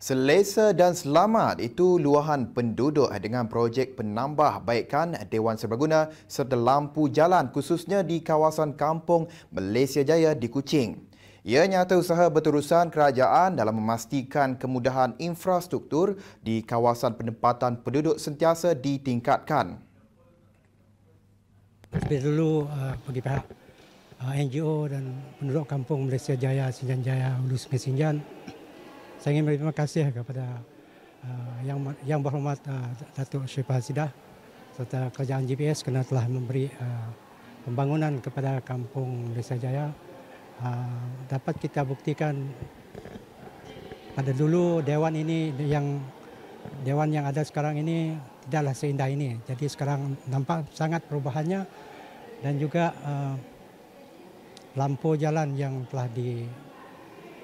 Selesa dan selamat itu luahan penduduk dengan projek penambah baikkan Dewan Serbaguna serta lampu jalan khususnya di kawasan kampung Malaysia Jaya di Kuching. Ia nyata usaha berterusan kerajaan dalam memastikan kemudahan infrastruktur di kawasan penempatan penduduk sentiasa ditingkatkan. Terlebih dulu eh, bagi pihak eh, NGO dan penduduk kampung Malaysia Jaya, Sinjan Jaya, Hulu Sungai Sinjan saya ingin berterima kasih kepada uh, yang yang berhormat uh, Datuk Syarif Hasidah serta kerajaan GPS kerana telah memberi uh, pembangunan kepada kampung Desa Jaya. Uh, dapat kita buktikan pada dulu dewan ini yang dewan yang ada sekarang ini tidaklah seindah ini. Jadi sekarang nampak sangat perubahannya dan juga uh, lampu jalan yang telah di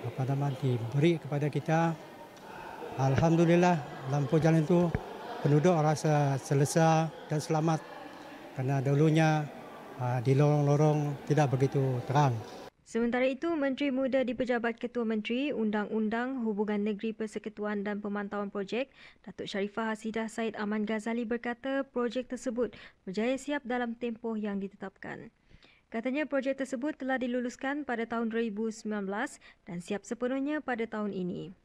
apa nama diberi kepada kita. Alhamdulillah lampu jalan itu penduduk rasa selesa dan selamat karena dulunya ah, di lorong-lorong tidak begitu terang. Sementara itu, Menteri Muda di Pejabat Ketua Menteri Undang-Undang Hubungan Negeri Persekutuan dan Pemantauan Projek, Datuk Sharifah Hasidah Said Aman Ghazali berkata projek tersebut berjaya siap dalam tempoh yang ditetapkan. Katanya projek tersebut telah diluluskan pada tahun 2019 dan siap sepenuhnya pada tahun ini.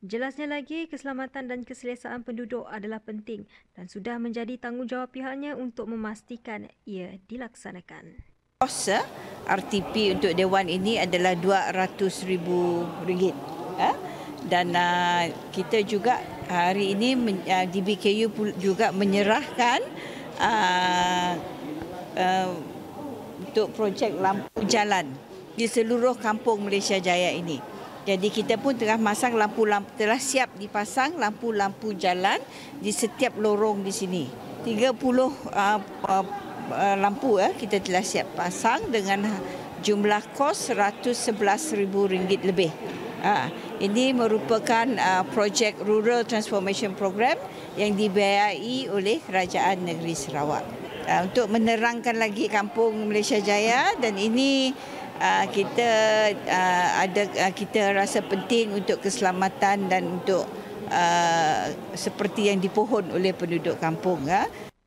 Jelasnya lagi, keselamatan dan keselesaan penduduk adalah penting dan sudah menjadi tanggungjawab pihaknya untuk memastikan ia dilaksanakan. Kos RTP untuk Dewan ini adalah RM200,000 ya. dan ah, kita juga hari ini ah, DBKU juga menyerahkan ah, untuk projek lampu jalan di seluruh kampung Malaysia Jaya ini. Jadi kita pun telah masang lampu lampu telah siap dipasang lampu-lampu jalan di setiap lorong di sini. 30 uh, uh, lampu ya uh, kita telah siap pasang dengan jumlah kos RM111,000 lebih. Uh, ini merupakan uh, projek Rural Transformation Program yang dibiayai oleh Kerajaan Negeri Sarawak uh, untuk menerangkan lagi kampung Malaysia Jaya dan ini uh, kita uh, ada uh, kita rasa penting untuk keselamatan dan untuk uh, seperti yang dipohon oleh penduduk kampung Uh.